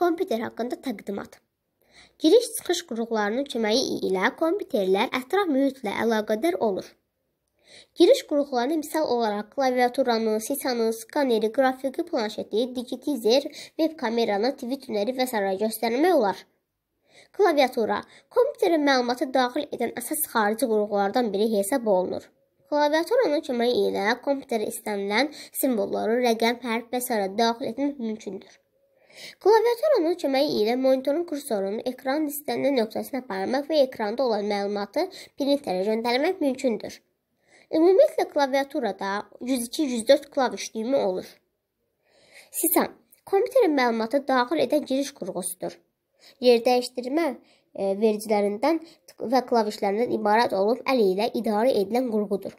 kompüter haqqında təqdimat. Giriş-çıxış qurğularının köməyi ilə kompüterlər ətraf mühitlə əlaqədar olur. Giriş qurğularına misal olaraq klaviaturanı, sisanı, skaneri, qrafiki planşeti, digitizer, veb kameranı, tweetünəri və s. göstərmək olar. Klaviatura kompüterin məlumatı daxil edən əsas xarici qurğulardan biri hesab olunur. Klaviaturanın köməyi ilə kompüterə istənilən simvolları, rəqəm, hərf və s. daxil etmək mümkündür. Klaviatur onun köməyi ilə monitorun kursorunu ekranın istənilən nöqtəsinə aparmaq və ekranda olan məlumatı printerə göndərmək mümkündür. Ümumiyyətlə klaviaturada 102-104 klaviş düyümü olur. Sistem kompüterin məlumatı daxil edən giriş qurğusudur. Yer dəyişdirmə e, vericilərindən və klavişlərindən ibarət olub əl ilə idarə edilən qurğudur.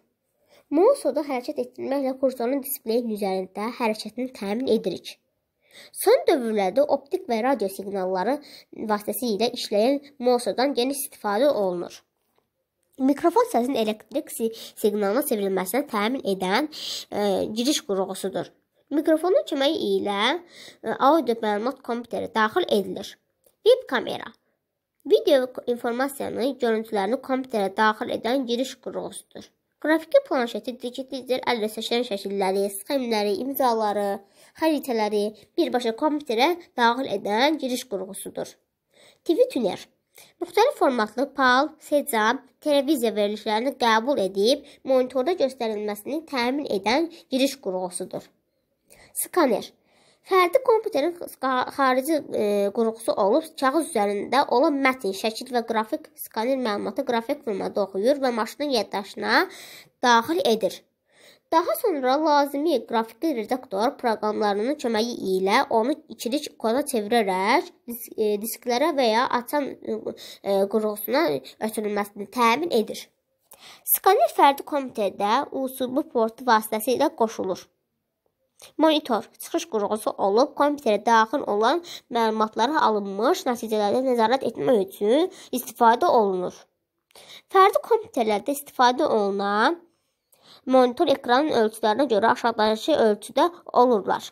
Mousu da hərəkət etdirməklə kursorun displeyin üzərində hərəkətini təmin edirik. Son dövrlərdə optik və radio siqnalları vasitəsilə işləyən MOSO-dan geniş istifadə olunur. Mikrofon səsinin elektrik siqnalına çevrilməsini təmin edən e, giriş qurğusudur. Mikrofonun köməyi ilə e, audio məlumat kompüterə daxil edilir. Veb kamera video informasiyanı, görüntülərini kompüterə daxil edən giriş qurğusudur. Qrafiki planşeti digitizdir əlləşən şəkilləri, sxemləri, imzaları, xəritələri birbaşa kompüterə daxil edən giriş qurğusudur. TV Tuner Müxtəlif formatlı PAL, SECAM, televiziya verilişlərini qəbul edib monitorda göstərilməsini təmin edən giriş qurğusudur. Skaner Fərdi kompüterin xarici e, qurğusu olub, kağız üzərində olan mətn, şəkil və qrafik skaner məlumatı qrafik formada oxuyur və maşının yaddaşına daxil edir. Daha sonra lazımi qrafikli redaktor proqramlarının köməyi ilə onu ikilik koda çevirərək disk, e, disklərə və ya açan e, e qurğusuna ötürülməsini təmin edir. Skaner fərdi komitədə usubu portu vasitəsilə qoşulur. Monitor çıxış qurğusu olub kompüterə daxil olan məlumatlara alınmış nəticələrdən nəzarət etmək üçün istifadə olunur. Fərdi kompüterlərdə istifadə olunan monitor ekranın ölçülərinə görə aşağıdakı ölçüdə olurlar.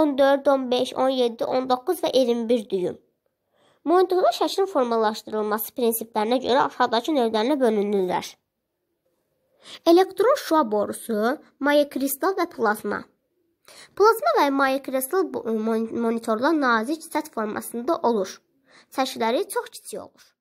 14, 15, 17, 19 və 21 düyüm. Monitorda şəklin formalaşdırılması prinsiplərinə görə aşağıdakı növlərinə bölünürlər. Elektron şua borusu, maye kristal və plazma. Plazma və maye kristal monitorla nazik səth formasında olur. Çəkiləri çox kiçik olur.